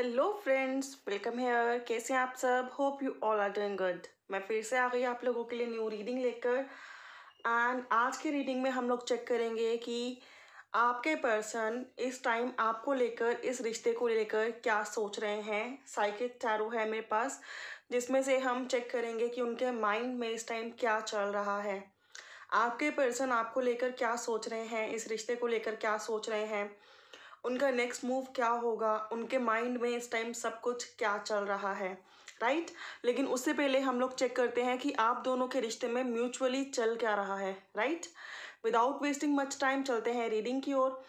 Hello friends welcome hair कैसे हैं आप सब hope you all are doing good मैं फिर से आ गई आप लोगों के लिए न्यू रीडिंग लेकर एंड आज की रीडिंग में हम लोग चेक करेंगे कि आपके पर्सन इस टाइम आपको लेकर इस रिश्ते को लेकर क्या सोच रहे हैं साइकिक टैरो है मेरे पास जिसमें से हम चेक करेंगे कि उनके माइंड में इस टाइम क्या चल रहा है आपके पर्सन आपको लेकर क्या सोच रहे हैं इस रिश्ते को लेकर क्या सोच रहे हैं उनका नेक्स्ट मूव क्या होगा उनके माइंड में इस टाइम सब कुछ क्या चल रहा है राइट right? लेकिन उससे पहले हम लोग चेक करते हैं कि आप दोनों के रिश्ते में म्यूचुअली चल क्या रहा है right without wasting much time चलते हैं रीडिंग की ओर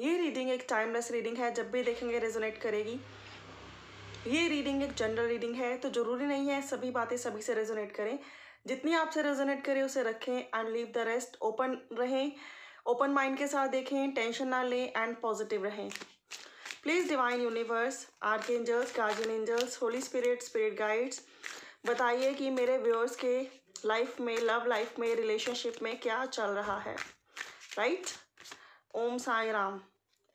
ये रीडिंग एक टाइमलेस रीडिंग है जब भी देखेंगे रेजोनेट करेगी ये रीडिंग एक जनरल रीडिंग है तो ज़रूरी नहीं है सभी बातें सभी से रेजोनेट करें जितनी आपसे रेजोनेट करें उसे रखें and leave the rest open रहें ओपन माइंड के साथ देखें टेंशन ना लें एंड पॉजिटिव रहें please divine universe archangels guardian angels holy spirit spirit guides बताइए कि मेरे व्यूअर्स के लाइफ में लव लाइफ में रिलेशनशिप में क्या चल रहा है right Om Sai Ram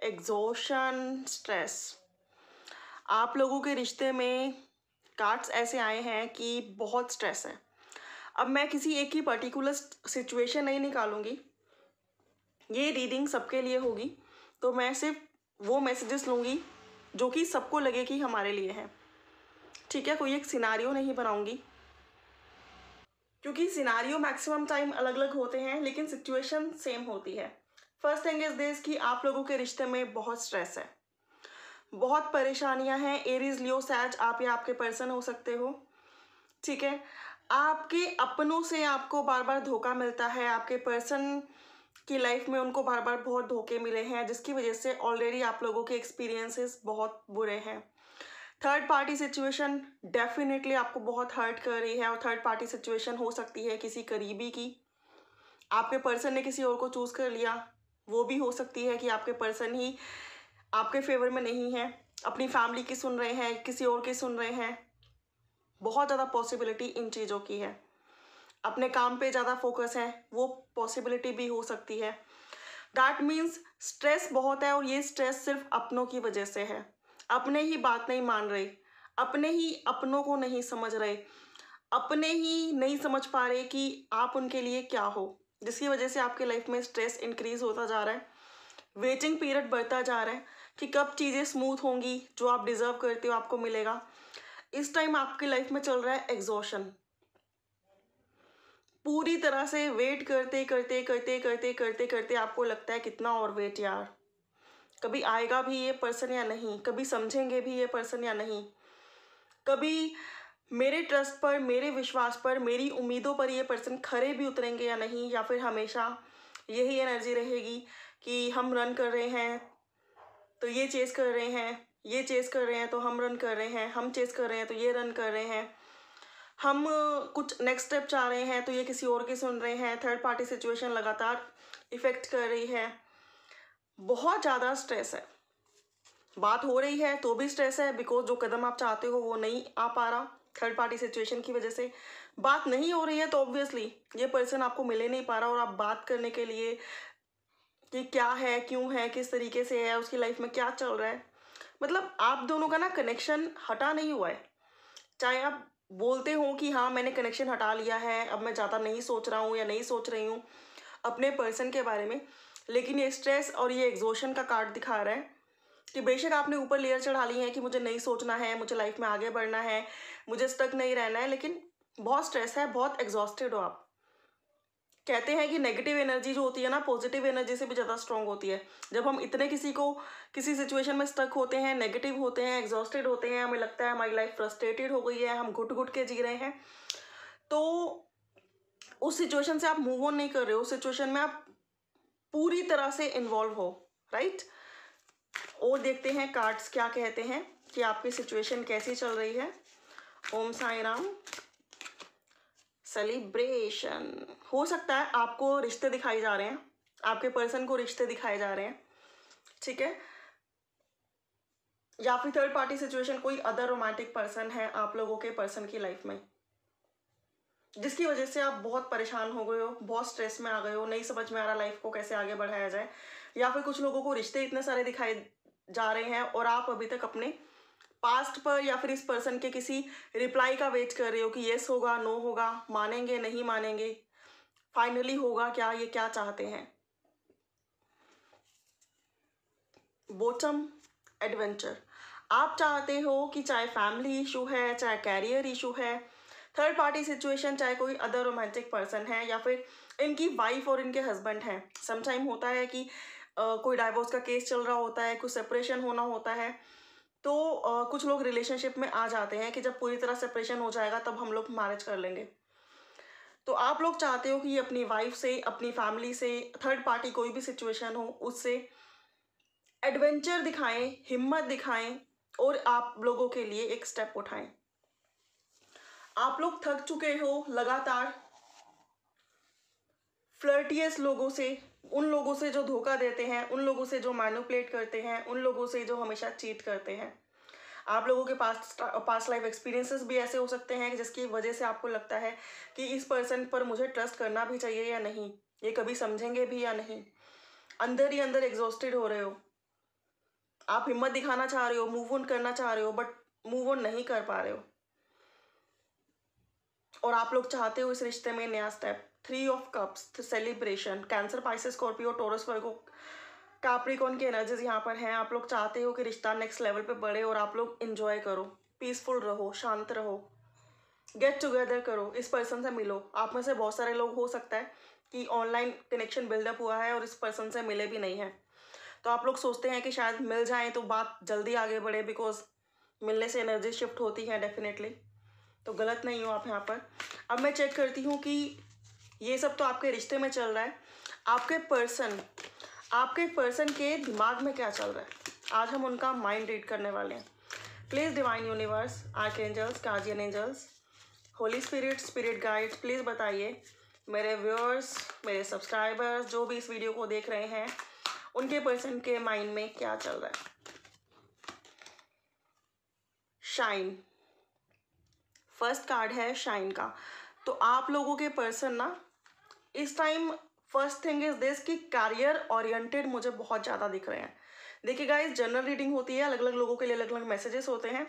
exhaustion stress आप लोगों के रिश्ते में कार्ड्स ऐसे आए हैं कि बहुत स्ट्रेस है अब मैं किसी एक ही पर्टिकुलर सिचुएशन नहीं निकालूंगी ये रीडिंग सबके लिए होगी तो मैं सिर्फ वो मैसेजेस लूँगी जो कि सबको लगे कि हमारे लिए है ठीक है कोई एक सिनारियो नहीं बनाऊँगी क्योंकि सिनारियो मैक्सिमम टाइम अलग अलग होते हैं लेकिन सिचुएशन सेम होती है फर्स्ट थिंग इज दिस कि आप लोगों के रिश्ते में बहुत स्ट्रेस है बहुत परेशानियां हैं एरीज लियो सैच आप या आपके पर्सन हो सकते हो ठीक है आपके अपनों से आपको बार बार धोखा मिलता है आपके पर्सन कि लाइफ में उनको बार बार बहुत धोखे मिले हैं जिसकी वजह से ऑलरेडी आप लोगों के एक्सपीरियंसेस बहुत बुरे हैं थर्ड पार्टी सिचुएशन डेफिनेटली आपको बहुत हर्ट कर रही है और थर्ड पार्टी सिचुएशन हो सकती है किसी करीबी की आपके पर्सन ने किसी और को चूज़ कर लिया वो भी हो सकती है कि आपके पर्सन ही आपके फेवर में नहीं है अपनी फैमिली की सुन रहे हैं किसी और की सुन रहे हैं बहुत ज़्यादा पॉसिबिलिटी इन चीज़ों की है अपने काम पे ज़्यादा फोकस है वो पॉसिबिलिटी भी हो सकती है दैट मीन्स स्ट्रेस बहुत है और ये स्ट्रेस सिर्फ अपनों की वजह से है अपने ही बात नहीं मान रहे अपने ही अपनों को नहीं समझ रहे अपने ही नहीं समझ पा रहे कि आप उनके लिए क्या हो जिसकी वजह से आपके लाइफ में स्ट्रेस इंक्रीज होता जा रहा है वेटिंग पीरियड बढ़ता जा रहा है कि कब चीज़ें स्मूथ होंगी जो आप डिज़र्व करते हो आपको मिलेगा इस टाइम आपकी लाइफ में चल रहा है एग्जॉशन पूरी तरह से वेट करते करते करते करते करते करते आपको लगता है कितना और वेट यार कभी आएगा भी ये पर्सन या नहीं कभी समझेंगे भी ये पर्सन या नहीं कभी मेरे ट्रस्ट पर मेरे विश्वास पर मेरी उम्मीदों पर ये पर्सन खरे भी उतरेंगे या नहीं या फिर हमेशा यही एनर्जी रहेगी कि हम रन कर रहे हैं तो ये चेस कर रहे हैं ये चेस कर रहे हैं तो हम रन कर रहे हैं हम चेस कर रहे हैं तो ये रन कर रहे हैं हम कुछ नेक्स्ट स्टेप चाह रहे हैं तो ये किसी और की सुन रहे हैं थर्ड पार्टी सिचुएशन लगातार इफ़ेक्ट कर रही है बहुत ज़्यादा स्ट्रेस है बात हो रही है तो भी स्ट्रेस है बिकॉज जो कदम आप चाहते हो वो नहीं आ पा रहा थर्ड पार्टी सिचुएशन की वजह से बात नहीं हो रही है तो ऑब्वियसली ये पर्सन आपको मिले नहीं पा रहा और आप बात करने के लिए कि क्या है क्यों है किस तरीके से है उसकी लाइफ में क्या चल रहा है मतलब आप दोनों का ना कनेक्शन हटा नहीं हुआ है चाहे आप बोलते हों कि हाँ मैंने कनेक्शन हटा लिया है अब मैं ज़्यादा नहीं सोच रहा हूँ या नहीं सोच रही हूँ अपने पर्सन के बारे में लेकिन ये स्ट्रेस और ये एग्जोशन का कार्ड दिखा रहा है कि बेशक आपने ऊपर लेयर चढ़ा ली है कि मुझे नहीं सोचना है मुझे लाइफ में आगे बढ़ना है मुझे स्टक नहीं रहना है लेकिन बहुत स्ट्रेस है बहुत एग्जॉस्टेड हो आप कहते हैं कि नेगेटिव एनर्जी जो होती है ना पॉजिटिव एनर्जी से भी ज़्यादा स्ट्रॉन्ग होती है जब हम इतने किसी को किसी सिचुएशन में स्टक होते हैं नेगेटिव होते हैं एग्जॉस्टेड होते हैं हमें लगता है हमारी लाइफ फ्रस्ट्रेटेड हो गई है हम घुट घुट के जी रहे हैं तो उस सिचुएशन से आप मूव ऑन नहीं कर रहे हो उस सिचुएशन में आप पूरी तरह से इन्वॉल्व हो राइट और देखते हैं कार्ड्स क्या कहते हैं कि आपकी सिचुएशन कैसी चल रही है ओम साई राम सेलिब्रेशन हो सकता है आपको रिश्ते दिखाए जा रहे हैं आपके पर्सन को रिश्ते दिखाए जा रहे हैं ठीक है या फिर थर्ड पार्टी सिचुएशन कोई अदर रोमांटिक पर्सन है आप लोगों के पर्सन की लाइफ में जिसकी वजह से आप बहुत परेशान हो गए हो बहुत स्ट्रेस में आ गए हो नहीं समझ में आ रहा लाइफ को कैसे आगे बढ़ाया जाए या फिर कुछ लोगों को रिश्ते इतने सारे दिखाए जा रहे हैं और आप अभी तक अपने पास्ट पर या फिर इस पर्सन के किसी रिप्लाई का वेट कर रहे हो कि येस होगा नो होगा मानेंगे नहीं मानेंगे फाइनली होगा क्या ये क्या चाहते हैं बोटम एडवेंचर आप चाहते हो कि चाहे फैमिली इशू है चाहे कैरियर इशू है थर्ड पार्टी सिचुएशन चाहे कोई अदर रोमांटिक पर्सन है या फिर इनकी वाइफ और इनके हस्बैंड हैं समटाइम होता है कि आ, कोई डाइवोर्स का केस चल रहा होता है कुछ सेपरेशन होना होता है तो आ, कुछ लोग रिलेशनशिप में आ जाते हैं कि जब पूरी तरह सेपरेशन हो जाएगा तब हम लोग मैरिज कर लेंगे तो आप लोग चाहते हो कि अपनी वाइफ से अपनी फैमिली से थर्ड पार्टी कोई भी सिचुएशन हो उससे एडवेंचर दिखाएं हिम्मत दिखाएं और आप लोगों के लिए एक स्टेप उठाएं आप लोग थक चुके हो लगातार फ्लर्टियस लोगों से उन लोगों से जो धोखा देते हैं उन लोगों से जो मैनुपलेट करते हैं उन लोगों से जो हमेशा चीट करते हैं आप लोगों के पास पास लाइफ एक्सपीरियंसेस भी ऐसे हो सकते हैं जिसकी वजह से आपको लगता है कि इस पर्सन पर मुझे ट्रस्ट करना भी चाहिए या नहीं ये कभी समझेंगे भी या नहीं अंदर ही अंदर एग्जॉस्टेड हो रहे हो आप हिम्मत दिखाना चाह रहे हो मूव ऑन करना चाह रहे हो बट मूव ऑन नहीं कर पा रहे हो और आप लोग चाहते हो इस रिश्ते में नया step three of cups celebration cancer Pisces Scorpio Taurus Virgo Capricorn की एनर्जीज यहाँ पर हैं आप लोग चाहते हो कि रिश्ता नेक्स्ट लेवल पे बढ़े और आप लोग इन्जॉय करो पीसफुल रहो शांत रहो गेट टुगेदर करो इस पर्सन से मिलो आप में से बहुत सारे लोग हो सकता है कि ऑनलाइन कनेक्शन बिल्डअप हुआ है और इस पर्सन से मिले भी नहीं हैं तो आप लोग सोचते हैं कि शायद मिल जाए तो बात जल्दी आगे बढ़े बिकॉज मिलने से एनर्जी शिफ्ट होती है डेफिनेटली तो गलत नहीं हो आप यहाँ पर अब मैं चेक करती हूँ कि ये सब तो आपके रिश्ते में चल रहा है आपके पर्सन आपके पर्सन के दिमाग में क्या चल रहा है आज हम उनका माइंड रीड करने वाले हैं please divine universe archangels guardian angels holy spirit spirit guides please बताइए मेरे व्यूअर्स मेरे सब्सक्राइबर्स जो भी इस वीडियो को देख रहे हैं उनके पर्सन के माइंड में क्या चल रहा है शाइन फर्स्ट कार्ड है शाइन का तो आप लोगों के पर्सन ना इस time first thing is this कि कैरियर ओरिएंटेड मुझे बहुत ज़्यादा दिख रहे हैं देखिए गाइस जनरल रीडिंग होती है अलग अलग लोगों के लिए अलग अलग मैसेजेस होते हैं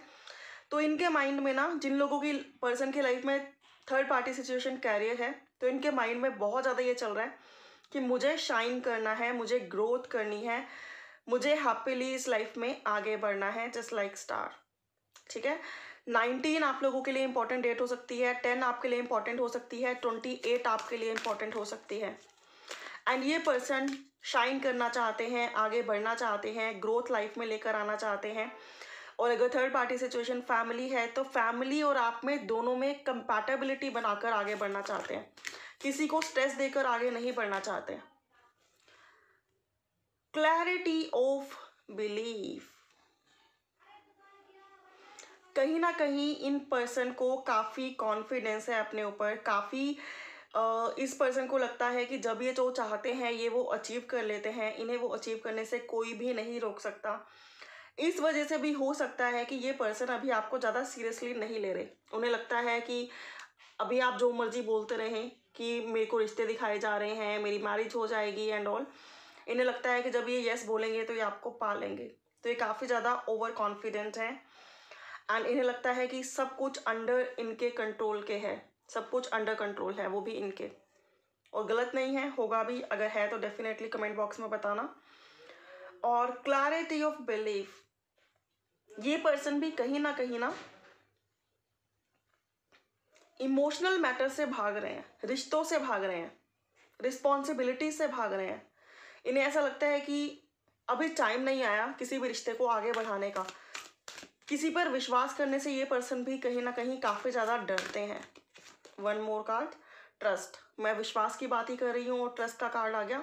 तो इनके माइंड में ना जिन लोगों की पर्सन की लाइफ में थर्ड पार्टी सिचुएशन कैरियर है तो इनके माइंड में बहुत ज़्यादा ये चल रहा है कि मुझे शाइन करना है मुझे ग्रोथ करनी है मुझे हैप्पीली इस लाइफ में आगे बढ़ना है जस्ट लाइक स्टार ठीक है नाइनटीन आप लोगों के लिए इंपॉर्टेंट डेट हो सकती है टेन आपके लिए इंपॉर्टेंट हो सकती है ट्वेंटी एट आपके लिए इंपॉर्टेंट हो सकती है एंड ये पर्सन शाइन करना चाहते हैं आगे बढ़ना चाहते हैं ग्रोथ लाइफ में लेकर आना चाहते हैं और अगर थर्ड पार्टी सिचुएशन फैमिली है तो फैमिली और आप में दोनों में कंपैटिबिलिटी बनाकर आगे बढ़ना चाहते हैं किसी को स्ट्रेस देकर आगे नहीं बढ़ना चाहते क्लैरिटी ऑफ बिलीफ कहीं ना कहीं इन पर्सन को काफ़ी कॉन्फिडेंस है अपने ऊपर काफ़ी इस पर्सन को लगता है कि जब ये जो चाहते हैं ये वो अचीव कर लेते हैं इन्हें वो अचीव करने से कोई भी नहीं रोक सकता इस वजह से भी हो सकता है कि ये पर्सन अभी आपको ज़्यादा सीरियसली नहीं ले रहे उन्हें लगता है कि अभी आप जो मर्जी बोलते रहें कि मेरे को रिश्ते दिखाए जा रहे हैं मेरी मैरिज हो जाएगी एंड ऑल इन्हें लगता है कि जब ये येस बोलेंगे तो ये आपको पा लेंगे तो ये काफ़ी ज़्यादा ओवर कॉन्फिडेंट हैं एंड इन्हें लगता है कि सब कुछ अंडर इनके कंट्रोल के है सब कुछ अंडर कंट्रोल है वो भी इनके और गलत नहीं है होगा भी अगर है तो डेफिनेटली कमेंट बॉक्स में बताना और क्लैरिटी ऑफ बिलीफ ये पर्सन भी कहीं ना कहीं ना इमोशनल मैटर से भाग रहे हैं रिश्तों से भाग रहे हैं रिस्पॉन्सिबिलिटी से भाग रहे हैं इन्हें ऐसा लगता है कि अभी टाइम नहीं आया किसी भी रिश्ते को आगे बढ़ाने का किसी पर विश्वास करने से ये पर्सन भी कहीं ना कहीं काफ़ी ज़्यादा डरते हैं वन मोर कार्ड ट्रस्ट मैं विश्वास की बात ही कर रही हूँ और ट्रस्ट का कार्ड आ गया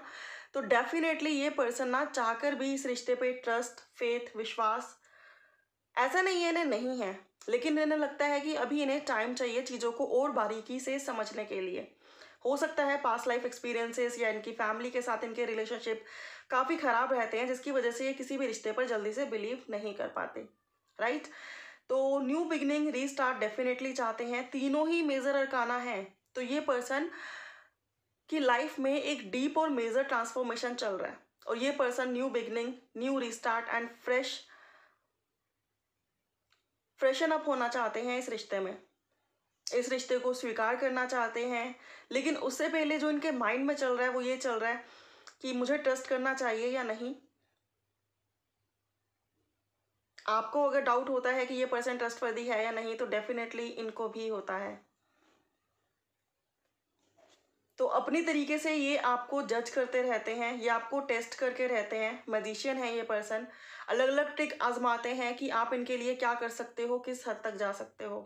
तो डेफिनेटली ये पर्सन ना चाहकर भी इस रिश्ते पे ट्रस्ट फेथ विश्वास ऐसा नहीं है इन्हें नहीं है लेकिन इन्हें लगता है कि अभी इन्हें टाइम चाहिए चीज़ों को और बारीकी से समझने के लिए हो सकता है पास्ट लाइफ एक्सपीरियंसेस या इनकी फैमिली के साथ इनके रिलेशनशिप काफ़ी ख़राब रहते हैं जिसकी वजह से ये किसी भी रिश्ते पर जल्दी से बिलीव नहीं कर पाते राइट तो न्यू बिगनिंग रीस्टार्ट डेफिनेटली चाहते हैं तीनों ही मेजर अरकाना है तो ये पर्सन की लाइफ में एक डीप और मेजर ट्रांसफॉर्मेशन चल रहा है और ये person new beginning new restart and fresh freshen up होना चाहते हैं इस रिश्ते में इस रिश्ते को स्वीकार करना चाहते हैं लेकिन उससे पहले जो इनके माइंड में चल रहा है वो ये चल रहा है कि मुझे ट्रस्ट करना चाहिए या नहीं आपको अगर डाउट होता है कि ये पर्सन ट्रस्टवर्दी है या नहीं तो डेफिनेटली इनको भी होता है तो अपने तरीके से ये आपको जज करते रहते हैं ये आपको टेस्ट करके रहते हैं मजिशियन है ये पर्सन अलग अलग ट्रिक आजमाते हैं कि आप इनके लिए क्या कर सकते हो किस हद तक जा सकते हो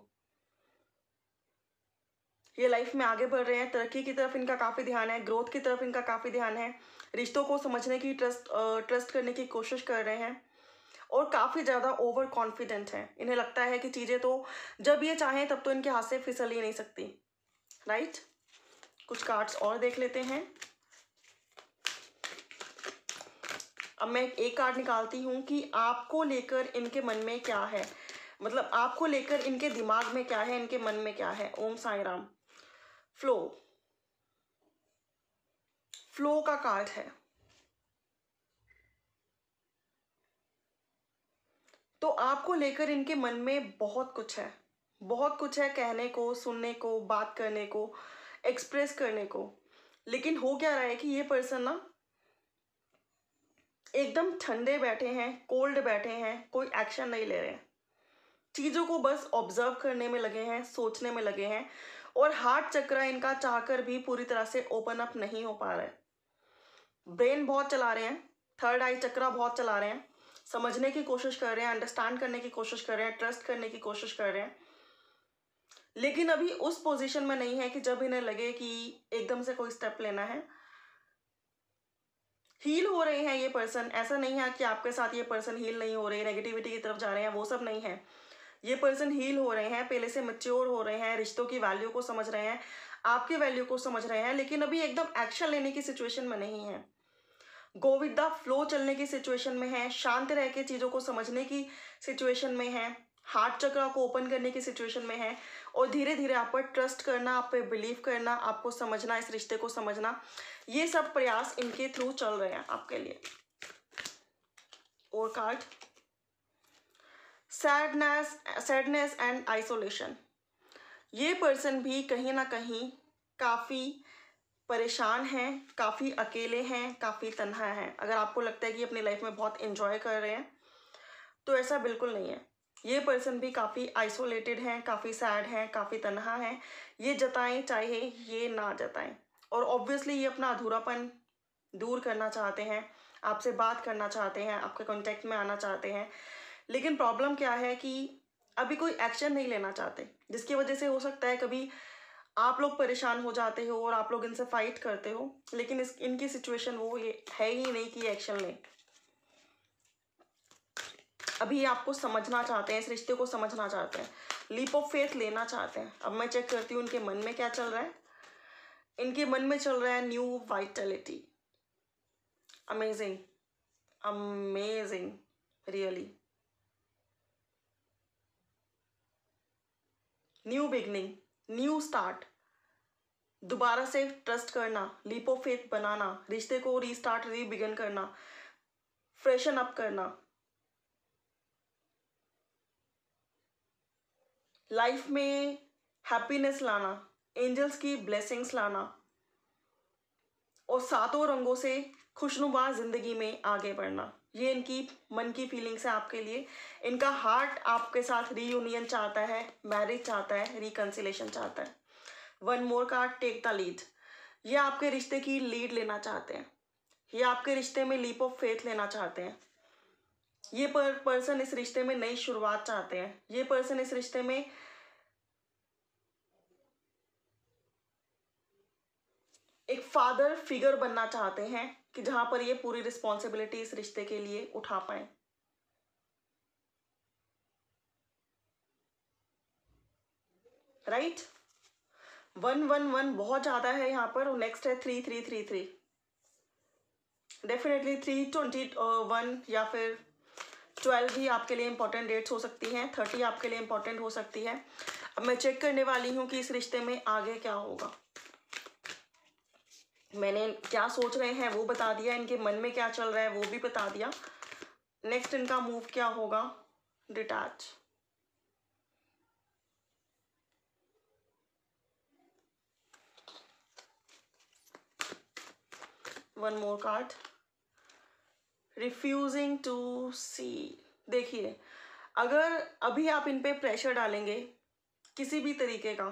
ये लाइफ में आगे बढ़ रहे हैं तरक्की की तरफ इनका काफ़ी ध्यान है ग्रोथ की तरफ इनका काफ़ी ध्यान है रिश्तों को समझने की ट्रस्ट ट्रस्ट करने की कोशिश कर रहे हैं और काफ़ी ज़्यादा ओवर कॉन्फिडेंट हैं इन्हें लगता है कि चीज़ें तो जब ये चाहें तब तो इनके हाथ से फिसल ही नहीं सकती राइट कुछ कार्ड्स और देख लेते हैं अब मैं एक कार्ड निकालती हूँ कि आपको लेकर इनके मन में क्या है मतलब आपको लेकर इनके दिमाग में क्या है इनके मन में क्या है ओम साई राम फ्लो फ्लो का कार्ड है तो आपको लेकर इनके मन में बहुत कुछ है बहुत कुछ है कहने को सुनने को बात करने को एक्सप्रेस करने को लेकिन हो क्या रहा है कि ये पर्सन ना एकदम ठंडे बैठे हैं कोल्ड बैठे हैं कोई एक्शन नहीं ले रहे हैं चीज़ों को बस ऑब्जर्व करने में लगे हैं सोचने में लगे हैं और हार्ट चक्र इनका चाहकर भी पूरी तरह से ओपन अप नहीं हो पा रहा है ब्रेन बहुत चला रहे हैं थर्ड आई चक्रा बहुत चला रहे हैं समझने की कोशिश कर रहे हैं अंडरस्टैंड करने की कोशिश कर रहे हैं ट्रस्ट करने की कोशिश कर रहे हैं लेकिन अभी उस पोजीशन में नहीं है कि जब इन्हें लगे कि एकदम से कोई स्टेप लेना है हील हो रहे हैं ये पर्सन ऐसा नहीं है कि आपके साथ ये पर्सन हील नहीं हो रहे नेगेटिविटी की तरफ जा रहे हैं वो सब नहीं है ये पर्सन हील हो रहे हैं पहले से मच्योर हो रहे हैं रिश्तों की वैल्यू को समझ रहे हैं आपकी वैल्यू को समझ रहे हैं लेकिन अभी एकदम एक्शन लेने की सिचुएशन में नहीं है गो विद द फ्लो चलने की सिचुएशन में है शांत रह के चीज़ों को समझने की सिचुएशन में है हार्ट चक्र को ओपन करने की सिचुएशन में है और धीरे धीरे आप पर ट्रस्ट करना आप पर बिलीव करना आपको समझना इस रिश्ते को समझना ये सब प्रयास इनके थ्रू चल रहे हैं आपके लिए और card sadness sadness and isolation ये पर्सन भी कहीं ना कहीं काफ़ी परेशान हैं काफ़ी अकेले हैं काफ़ी तन्हा हैं अगर आपको लगता है कि अपनी लाइफ में बहुत इन्जॉय कर रहे हैं तो ऐसा बिल्कुल नहीं है ये पर्सन भी काफ़ी आइसोलेटेड हैं काफ़ी सैड हैं काफ़ी तनहा हैं ये जताएं चाहे ये ना जताएं और ऑब्वियसली ये अपना अधूरापन दूर करना चाहते हैं आपसे बात करना चाहते हैं आपके कॉन्टेक्ट में आना चाहते हैं लेकिन प्रॉब्लम क्या है कि अभी कोई एक्शन नहीं लेना चाहते जिसकी वजह से हो सकता है कभी आप लोग परेशान हो जाते हो और आप लोग इनसे फाइट करते हो लेकिन इस इनकी सिचुएशन वो ये है ही नहीं कि एक्शन लें अभी आपको समझना चाहते हैं इस रिश्ते को समझना चाहते हैं लीप ऑफ फेथ लेना चाहते हैं अब मैं चेक करती हूँ इनके मन में क्या चल रहा है इनके मन में चल रहा है new vitality amazing amazing really new beginning new start दोबारा से ट्रस्ट करना लीप ऑफ फेथ बनाना रिश्ते को रीस्टार्ट रीबिगन करना फ्रेशन अप करना लाइफ में हैप्पीनेस लाना एंजल्स की ब्लेसिंग्स लाना और सातों रंगों से खुशनुमा ज़िंदगी में आगे बढ़ना ये इनकी मन की फीलिंग्स है आपके लिए इनका हार्ट आपके साथ रीयूनियन चाहता है मैरिज चाहता है रिकन्सिलेशन चाहता है one more card take the lead ये आपके रिश्ते की लीड लेना चाहते हैं ये आपके रिश्ते में लीप ऑफ फेथ लेना चाहते हैं ये पर पर्सन इस रिश्ते में नई शुरुआत चाहते हैं ये पर्सन इस रिश्ते में एक फादर फिगर बनना चाहते हैं कि जहां पर ये पूरी रिस्पॉन्सिबिलिटी इस रिश्ते के लिए उठा पाए राइट वन वन वन बहुत ज़्यादा है यहां पर और नेक्स्ट है three three three three definitely three twenty one या फिर ट्वेल्व ही आपके लिए इंपॉर्टेंट डेट्स हो सकती हैं थर्टी आपके लिए इंपॉर्टेंट हो सकती है अब मैं चेक करने वाली हूं कि इस रिश्ते में आगे क्या होगा मैंने क्या सोच रहे हैं वो बता दिया इनके मन में क्या चल रहा है वो भी बता दिया नेक्स्ट इनका मूव क्या होगा detach one more card refusing to see देखिए अगर अभी आप इन पे प्रेशर डालेंगे किसी भी तरीके का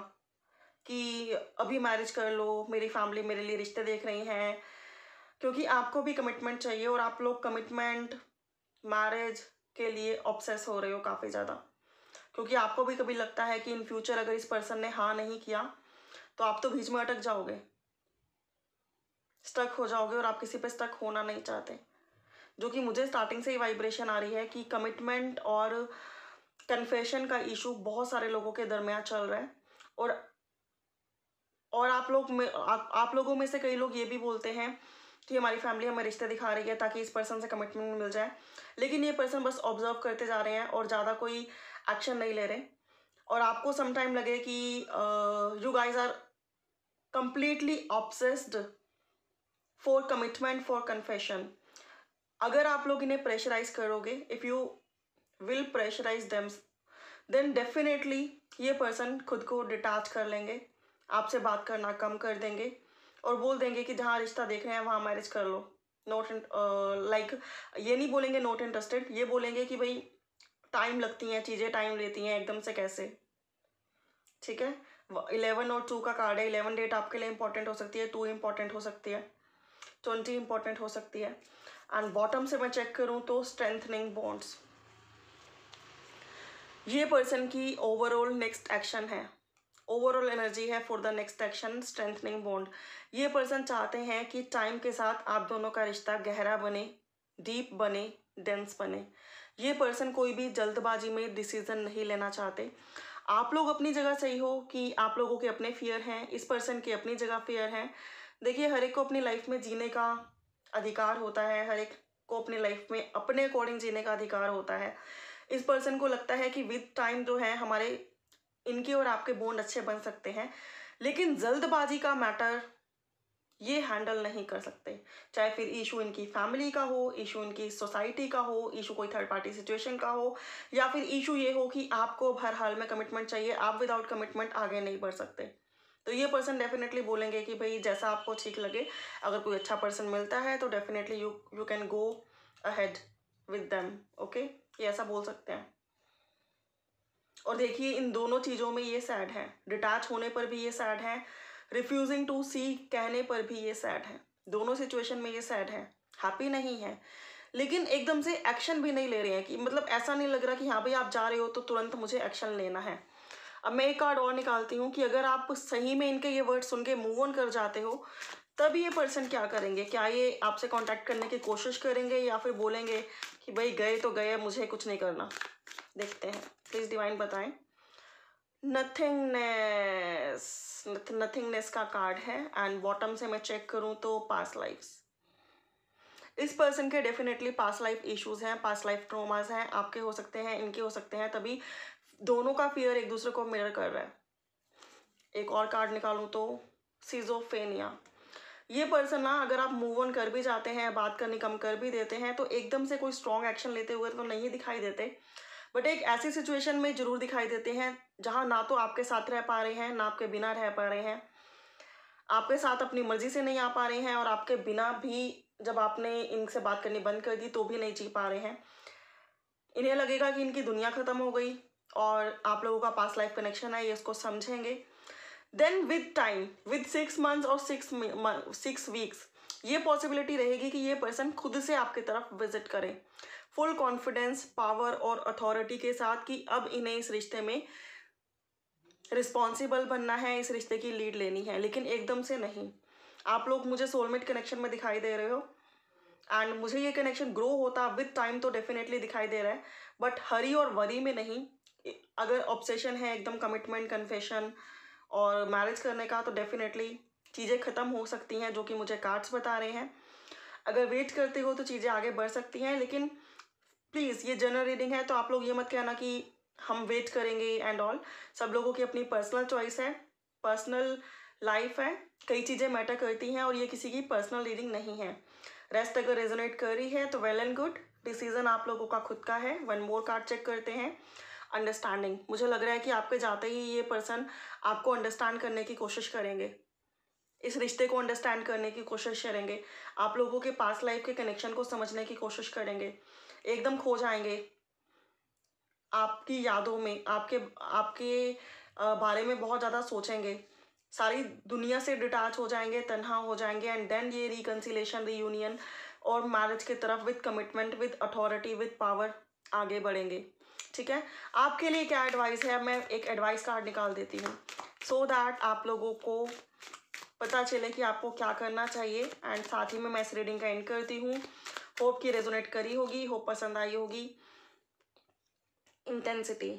कि अभी मैरिज कर लो मेरी फैमिली मेरे लिए रिश्ते देख रही हैं क्योंकि आपको भी कमिटमेंट चाहिए और आप लोग कमिटमेंट मैरिज के लिए ऑब्सेस हो रहे हो काफ़ी ज़्यादा क्योंकि आपको भी कभी लगता है कि इन फ्यूचर अगर इस पर्सन ने हाँ नहीं किया तो आप तो बीच में अटक जाओगे स्टक हो जाओगे और आप किसी पे स्टक होना नहीं चाहते जो कि मुझे स्टार्टिंग से ही वाइब्रेशन आ रही है कि कमिटमेंट और कन्फेशन का इशू बहुत सारे लोगों के दरमियान चल रहा है और और आप लोग में आप, आप लोगों में से कई लोग ये भी बोलते हैं कि हमारी फैमिली हमें रिश्ते दिखा रही है ताकि इस पर्सन से कमिटमेंट मिल जाए लेकिन ये पर्सन बस ऑब्जर्व करते जा रहे हैं और ज़्यादा कोई एक्शन नहीं ले रहे और आपको समटाइम लगे कि you guys are completely obsessed for commitment for confession अगर आप लोग इन्हें प्रेशराइज करोगे if you will pressurize them then definitely ये पर्सन खुद को डिटैच कर लेंगे आपसे बात करना कम कर देंगे और बोल देंगे कि जहाँ रिश्ता देख रहे हैं वहाँ मैरिज कर लो नॉट लाइक ये नहीं बोलेंगे नॉट इंटरेस्टेड ये बोलेंगे कि भाई टाइम लगती हैं चीज़ें टाइम लेती हैं एकदम से कैसे ठीक है इलेवन और टू का कार्ड है इलेवन डेट आपके लिए इंपॉर्टेंट हो सकती है टू इंपॉर्टेंट हो सकती है ट्वेंटी इंपॉर्टेंट हो सकती है एंड बॉटम से मैं चेक करूँ तो स्ट्रेंथनिंग बॉन्ड्स ये पर्सन की ओवरऑल नेक्स्ट एक्शन है ओवरऑल एनर्जी है for the next action strengthening bond ये पर्सन चाहते हैं कि टाइम के साथ आप दोनों का रिश्ता गहरा बने डीप बने डेंस बने ये पर्सन कोई भी जल्दबाजी में डिसीजन नहीं लेना चाहते आप लोग अपनी जगह सही हो कि आप लोगों के अपने फियर हैं इस पर्सन के अपनी जगह फियर हैं देखिए हर एक को अपनी लाइफ में जीने का अधिकार होता है हर एक को अपनी लाइफ में अपने अकॉर्डिंग जीने का अधिकार होता है इस पर्सन को लगता है कि विद टाइम जो है हमारे इनके और आपके बॉन्ड अच्छे बन सकते हैं लेकिन जल्दबाजी का मैटर ये हैंडल नहीं कर सकते चाहे फिर इशू इनकी फैमिली का हो इशू इनकी सोसाइटी का हो इशू कोई थर्ड पार्टी सिचुएशन का हो या फिर इशू ये हो कि आपको हर हाल में कमिटमेंट चाहिए आप विदाउट कमिटमेंट आगे नहीं बढ़ सकते तो ये पर्सन डेफिनेटली बोलेंगे कि भाई जैसा आपको ठीक लगे अगर कोई अच्छा पर्सन मिलता है तो definitely you you can go ahead with them okay ये ऐसा बोल सकते हैं और देखिए इन दोनों चीज़ों में ये सैड है डिटैच होने पर भी ये सैड है रिफ्यूजिंग टू सी कहने पर भी ये सैड है दोनों सिचुएशन में ये सैड है हैप्पी नहीं है लेकिन एकदम से एक्शन भी नहीं ले रहे हैं कि मतलब ऐसा नहीं लग रहा कि हाँ भाई आप जा रहे हो तो तुरंत मुझे एक्शन लेना है अब मैं एक कार्ड और निकालती हूँ कि अगर आप सही में इनके ये वर्ड सुन के मूव ऑन कर जाते हो तब ये पर्सन क्या करेंगे क्या ये आपसे कॉन्टैक्ट करने की कोशिश करेंगे या फिर बोलेंगे कि भाई गए तो गए मुझे कुछ नहीं करना देखते हैं प्लीज़ डिवाइन बताएं नथिंगनेस नथिंगनेस का कार्ड है एंड बॉटम से मैं चेक करूं तो पास लाइफ्स इस पर्सन के डेफिनेटली पास लाइफ इश्यूज हैं पास लाइफ ट्रोमास हैं आपके हो सकते हैं इनके हो सकते हैं तभी दोनों का फियर एक दूसरे को मिरर कर रहा है एक और कार्ड निकालूं तो सीजोफेनिया ये पर्सन ना अगर आप मूव ऑन कर भी जाते हैं बात करनी कम कर भी देते हैं तो एकदम से कोई स्ट्रॉन्ग एक्शन लेते हुए तो नहीं दिखाई देते बट एक ऐसी सिचुएशन में ज़रूर दिखाई देते हैं जहाँ ना तो आपके साथ रह पा रहे हैं ना आपके बिना रह पा रहे हैं आपके साथ अपनी मर्ज़ी से नहीं आ पा रहे हैं और आपके बिना भी जब आपने इनसे बात करनी बंद कर दी तो भी नहीं जी पा रहे हैं इन्हें लगेगा कि इनकी दुनिया ख़त्म हो गई और आप लोगों का पास लाइफ कनेक्शन है ये इसको समझेंगे then with time with six months और सिक्स सिक्स वीक्स ये पॉसिबिलिटी रहेगी कि ये पर्सन खुद से आपकी तरफ विजिट करें फुल कॉन्फिडेंस पावर और अथॉरिटी के साथ कि अब इन्हें इस रिश्ते में रिस्पॉन्सिबल बनना है इस रिश्ते की लीड लेनी है लेकिन एकदम से नहीं आप लोग मुझे सोलमेट कनेक्शन में दिखाई दे रहे हो एंड मुझे ये कनेक्शन ग्रो होता विद टाइम तो डेफिनेटली दिखाई दे रहा है बट हरी और वरी में नहीं अगर ऑब्सेशन है एकदम कमिटमेंट कन्फेशन और मैरिज करने का तो डेफिनेटली चीज़ें ख़त्म हो सकती हैं जो कि मुझे कार्ड्स बता रहे हैं अगर वेट करते हो तो चीज़ें आगे बढ़ सकती हैं लेकिन प्लीज़ ये जनरल रीडिंग है तो आप लोग ये मत कहना कि हम वेट करेंगे एंड ऑल सब लोगों की अपनी पर्सनल चॉइस है पर्सनल लाइफ है कई चीज़ें मैटर करती हैं और ये किसी की पर्सनल रीडिंग नहीं है रेस्ट अगर रेजोनेट कर रही है तो वेल एंड गुड डिसीजन आप लोगों का खुद का है वन मोर कार्ड चेक करते हैं अंडरस्टैंडिंग मुझे लग रहा है कि आपके जाते ही ये पर्सन आपको अंडरस्टैंड करने की कोशिश करेंगे इस रिश्ते को अंडरस्टैंड करने की कोशिश करेंगे आप लोगों के पास लाइफ के कनेक्शन को समझने की कोशिश करेंगे एकदम खो जाएंगे आपकी यादों में आपके आपके बारे में बहुत ज़्यादा सोचेंगे सारी दुनिया से डिटैच हो जाएंगे तनहा हो जाएंगे एंड देन ये रिकन्सिलेशन रीयूनियन और मैरिज की तरफ with commitment with authority with power आगे बढ़ेंगे ठीक है आपके लिए क्या एडवाइस है मैं एक एडवाइस कार्ड निकाल देती हूँ सो दैट आप लोगों को पता चले कि आपको क्या करना चाहिए एंड साथ ही में मैं इस रीडिंग का एंड करती हूँ होप की रेजोनेट करी होगी होप पसंद आई होगी इंटेंसिटी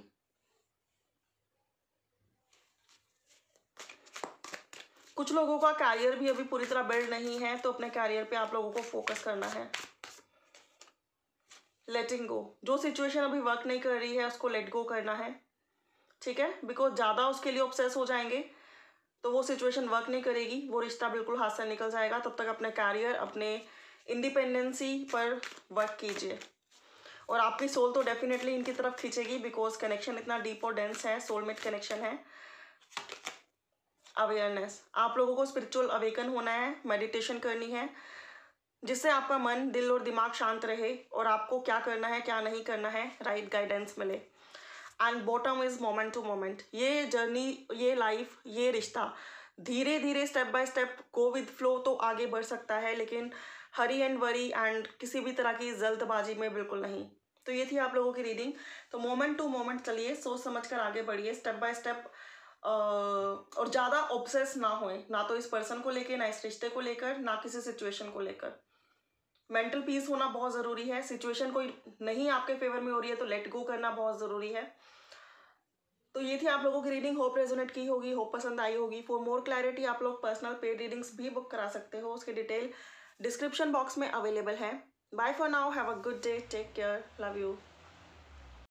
कुछ लोगों का कैरियर भी अभी पूरी तरह बिल्ड नहीं है तो अपने कैरियर पे आप लोगों को फोकस करना है लेटिंग गो जो सिचुएशन अभी वर्क नहीं कर रही है उसको लेट गो करना है ठीक है बिकॉज ज़्यादा उसके लिए ऑब्सेस हो जाएंगे तो वो सिचुएशन वर्क नहीं करेगी वो रिश्ता बिल्कुल हाथ से निकल जाएगा तब तक अपने कैरियर अपने इंडिपेंडेंसी पर वर्क कीजिए और आपकी सोल तो डेफिनेटली इनकी तरफ खींचेगी बिकॉज कनेक्शन इतना डीप और डेंस है सोलमेट कनेक्शन है अवेयरनेस आप लोगों को स्पिरिचुअल अवेकन होना है मेडिटेशन करनी है जिससे आपका मन दिल और दिमाग शांत रहे और आपको क्या करना है क्या नहीं करना है राइट right गाइडेंस मिले and bottom is moment to moment ये जर्नी ये लाइफ ये रिश्ता धीरे धीरे step by step go with flow तो आगे बढ़ सकता है लेकिन हरी एंड वरी एंड किसी भी तरह की जल्दबाजी में बिल्कुल नहीं तो ये थी आप लोगों की रीडिंग तो मोमेंट टू मोमेंट चलिए सोच समझ कर आगे बढ़िए स्टेप बाय स्टेप और ज़्यादा ऑब्सेस ना होए ना तो इस पर्सन को लेकर ना इस रिश्ते को लेकर ना किसी सिचुएशन को लेकर मेंटल पीस होना बहुत ज़रूरी है सिचुएशन कोई नहीं आपके फेवर में हो रही है तो लेट गो करना बहुत ज़रूरी है तो ये थी आप लोगों की रीडिंग होप रेजोनेट की होगी होप पसंद आई होगी फॉर मोर क्लैरिटी आप लोग पर्सनल पेड रीडिंग्स भी बुक करा सकते हो उसकी डिटेल डिस्क्रिप्शन बॉक्स में अवेलेबल है bye for now have a good day take care love you